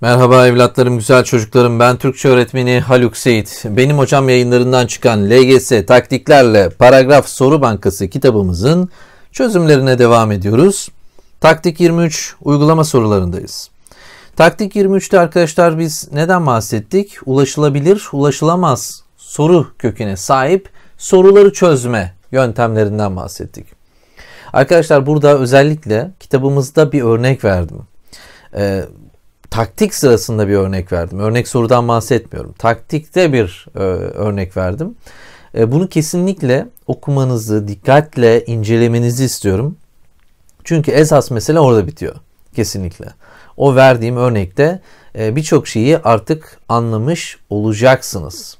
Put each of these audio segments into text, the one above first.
Merhaba evlatlarım, güzel çocuklarım. Ben Türkçe öğretmeni Haluk Seyit. Benim hocam yayınlarından çıkan LGS taktiklerle paragraf soru bankası kitabımızın çözümlerine devam ediyoruz. Taktik 23 uygulama sorularındayız. Taktik 23'te arkadaşlar biz neden bahsettik? Ulaşılabilir, ulaşılamaz soru köküne sahip soruları çözme yöntemlerinden bahsettik. Arkadaşlar burada özellikle kitabımızda bir örnek verdim. Ee, taktik sırasında bir örnek verdim. Örnek sorudan bahsetmiyorum. Taktikte bir e, örnek verdim. E, bunu kesinlikle okumanızı, dikkatle incelemenizi istiyorum. Çünkü esas mesele orada bitiyor. Kesinlikle. O verdiğim örnekte e, birçok şeyi artık anlamış olacaksınız.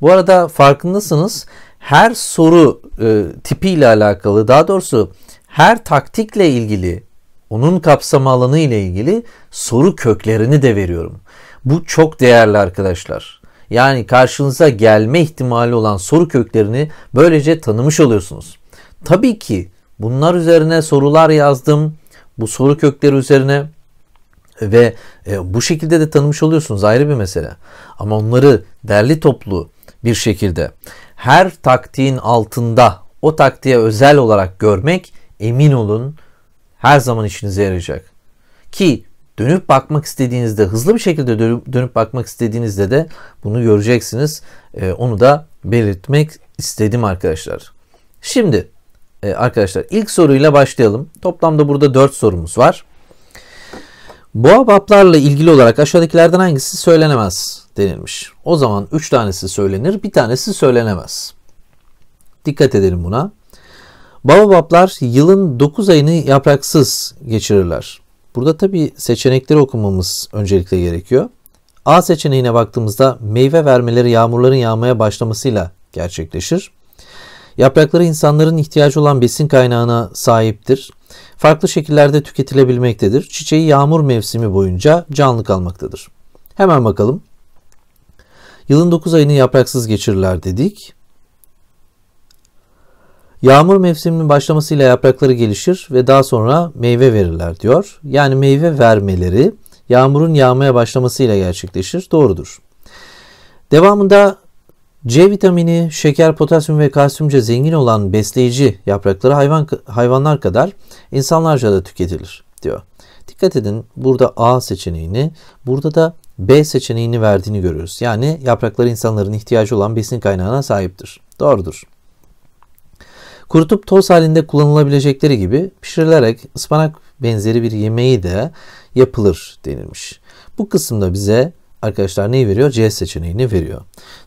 Bu arada farkındasınız her soru e, tipiyle alakalı daha doğrusu her taktikle ilgili onun kapsam alanı ile ilgili soru köklerini de veriyorum. Bu çok değerli arkadaşlar. Yani karşınıza gelme ihtimali olan soru köklerini böylece tanımış oluyorsunuz. Tabii ki bunlar üzerine sorular yazdım. Bu soru kökleri üzerine ve e, bu şekilde de tanımış oluyorsunuz ayrı bir mesele. Ama onları derli toplu bir şekilde her taktiğin altında o taktiğe özel olarak görmek emin olun her zaman işinize yarayacak. Ki dönüp bakmak istediğinizde hızlı bir şekilde dönüp, dönüp bakmak istediğinizde de bunu göreceksiniz. E, onu da belirtmek istedim arkadaşlar. Şimdi e, arkadaşlar ilk soruyla başlayalım. Toplamda burada 4 sorumuz var. Boğa baplarla ilgili olarak aşağıdakilerden hangisi söylenemez denilmiş. O zaman 3 tanesi söylenir, bir tanesi söylenemez. Dikkat edelim buna. Baobaplar yılın 9 ayını yapraksız geçirirler. Burada tabi seçenekleri okumamız öncelikle gerekiyor. A seçeneğine baktığımızda meyve vermeleri yağmurların yağmaya başlamasıyla gerçekleşir. Yaprakları insanların ihtiyacı olan besin kaynağına sahiptir. Farklı şekillerde tüketilebilmektedir. Çiçeği yağmur mevsimi boyunca canlı kalmaktadır. Hemen bakalım. Yılın 9 ayını yapraksız geçirirler dedik. Yağmur mevsiminin başlamasıyla yaprakları gelişir ve daha sonra meyve verirler diyor. Yani meyve vermeleri yağmurun yağmaya başlamasıyla gerçekleşir. Doğrudur. Devamında C vitamini, şeker, potasyum ve kalsiyumca zengin olan besleyici yaprakları hayvan hayvanlar kadar insanlarca da tüketilir diyor. Dikkat edin burada A seçeneğini, burada da B seçeneğini verdiğini görüyoruz. Yani yaprakları insanların ihtiyacı olan besin kaynağına sahiptir. Doğrudur. Kurutup toz halinde kullanılabilecekleri gibi pişirilerek ıspanak benzeri bir yemeği de yapılır denilmiş. Bu kısımda bize arkadaşlar neyi veriyor? C seçeneğini veriyor.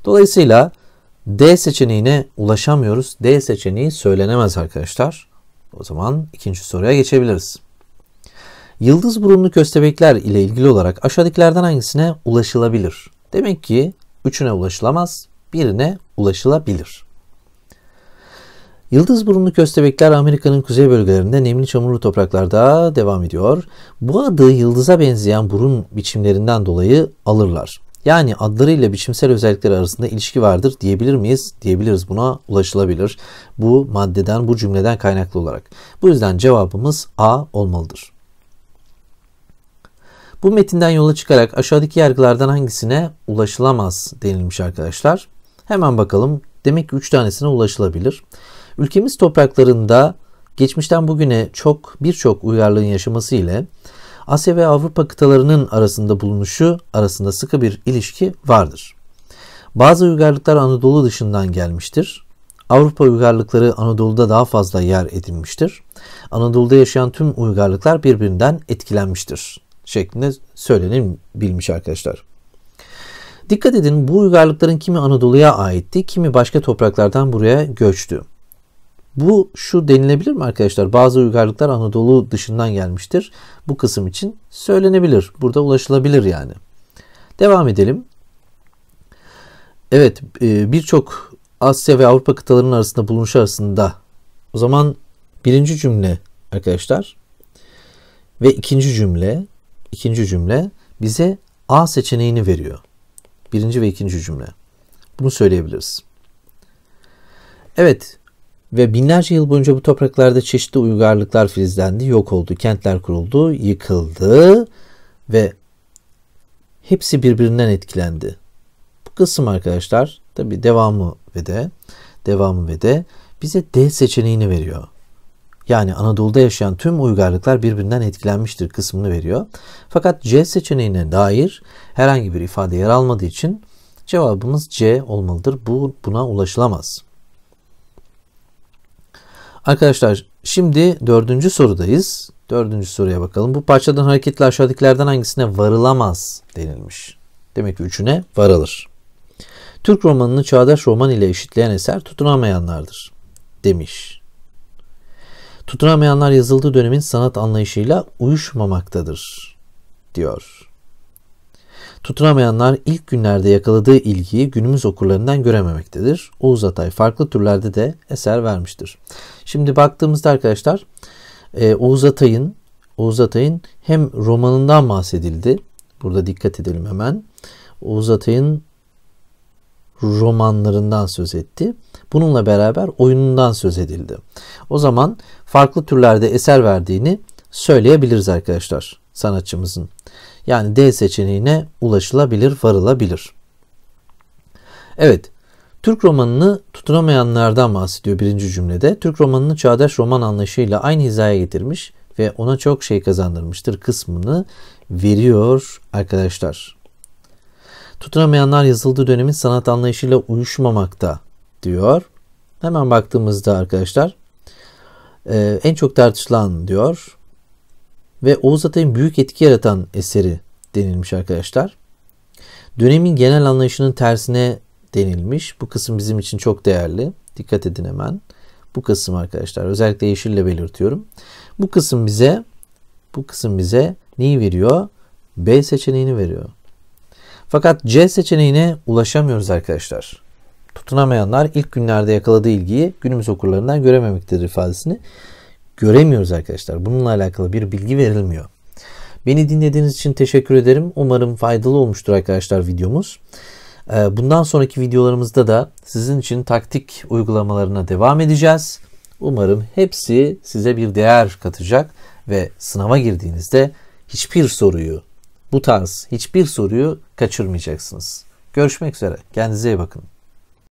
Dolayısıyla D seçeneğine ulaşamıyoruz. D seçeneği söylenemez arkadaşlar. O zaman ikinci soruya geçebiliriz. Yıldız burunlu köstebekler ile ilgili olarak aşağıdakilerden hangisine ulaşılabilir? Demek ki üçüne ulaşılamaz, birine ulaşılabilir. Yıldız burunlu köstebekler Amerika'nın kuzey bölgelerinde nemli çamurlu topraklarda devam ediyor. Bu adı yıldıza benzeyen burun biçimlerinden dolayı alırlar. Yani adlarıyla biçimsel özellikleri arasında ilişki vardır diyebilir miyiz? Diyebiliriz buna ulaşılabilir. Bu maddeden, bu cümleden kaynaklı olarak. Bu yüzden cevabımız A olmalıdır. Bu metinden yola çıkarak aşağıdaki yargılardan hangisine ulaşılamaz denilmiş arkadaşlar. Hemen bakalım. Demek ki 3 tanesine ulaşılabilir. Ülkemiz topraklarında geçmişten bugüne çok birçok uygarlığın yaşaması ile Asya ve Avrupa kıtalarının arasında bulunuşu arasında sıkı bir ilişki vardır. Bazı uygarlıklar Anadolu dışından gelmiştir. Avrupa uygarlıkları Anadolu'da daha fazla yer edinmiştir. Anadolu'da yaşayan tüm uygarlıklar birbirinden etkilenmiştir şeklinde söylenebilmiş arkadaşlar. Dikkat edin bu uygarlıkların kimi Anadolu'ya aitti, kimi başka topraklardan buraya göçtü. Bu şu denilebilir mi arkadaşlar? Bazı uygarlıklar Anadolu dışından gelmiştir. Bu kısım için söylenebilir. Burada ulaşılabilir yani. Devam edelim. Evet e, birçok Asya ve Avrupa kıtalarının arasında bulunuş arasında o zaman birinci cümle arkadaşlar ve ikinci cümle ikinci cümle bize A seçeneğini veriyor. Birinci ve ikinci cümle. Bunu söyleyebiliriz. Evet ve binlerce yıl boyunca bu topraklarda çeşitli uygarlıklar filizlendi, yok oldu, kentler kuruldu, yıkıldı ve hepsi birbirinden etkilendi. Bu kısım arkadaşlar tabi devamı ve de devamı ve de bize D seçeneğini veriyor. Yani Anadolu'da yaşayan tüm uygarlıklar birbirinden etkilenmiştir kısmını veriyor. Fakat C seçeneğine dair herhangi bir ifade yer almadığı için cevabımız C olmalıdır. Bu buna ulaşılamaz. Arkadaşlar şimdi dördüncü sorudayız. Dördüncü soruya bakalım. Bu parçadan hareketle aşağıdakilerden hangisine varılamaz denilmiş. Demek ki üçüne varılır. Türk romanını çağdaş roman ile eşitleyen eser tutunamayanlardır demiş. Tutunamayanlar yazıldığı dönemin sanat anlayışıyla uyuşmamaktadır diyor. Tutunamayanlar ilk günlerde yakaladığı ilgiyi günümüz okurlarından görememektedir. Oğuz Atay farklı türlerde de eser vermiştir. Şimdi baktığımızda arkadaşlar e, Oğuz Atay'ın Oğuz Atay'ın hem romanından bahsedildi. Burada dikkat edelim hemen. Oğuz Atay'ın romanlarından söz etti. Bununla beraber oyunundan söz edildi. O zaman farklı türlerde eser verdiğini söyleyebiliriz arkadaşlar sanatçımızın. Yani D seçeneğine ulaşılabilir, varılabilir. Evet, Türk romanını tutunamayanlardan bahsediyor birinci cümlede. Türk romanını çağdaş roman anlayışıyla aynı hizaya getirmiş ve ona çok şey kazandırmıştır kısmını veriyor arkadaşlar. Tutunamayanlar yazıldığı dönemin sanat anlayışıyla uyuşmamakta diyor. Hemen baktığımızda arkadaşlar e, en çok tartışılan diyor ve Oğuz Atay'ın büyük etki yaratan eseri denilmiş arkadaşlar. Dönemin genel anlayışının tersine denilmiş. Bu kısım bizim için çok değerli. Dikkat edin hemen. Bu kısım arkadaşlar özellikle yeşille belirtiyorum. Bu kısım bize bu kısım bize neyi veriyor? B seçeneğini veriyor. Fakat C seçeneğine ulaşamıyoruz arkadaşlar. Tutunamayanlar ilk günlerde yakaladığı ilgiyi günümüz okurlarından görememektedir ifadesini göremiyoruz arkadaşlar. Bununla alakalı bir bilgi verilmiyor. Beni dinlediğiniz için teşekkür ederim. Umarım faydalı olmuştur arkadaşlar videomuz. Ee, bundan sonraki videolarımızda da sizin için taktik uygulamalarına devam edeceğiz. Umarım hepsi size bir değer katacak ve sınava girdiğinizde hiçbir soruyu, bu tarz hiçbir soruyu kaçırmayacaksınız. Görüşmek üzere. Kendinize iyi bakın.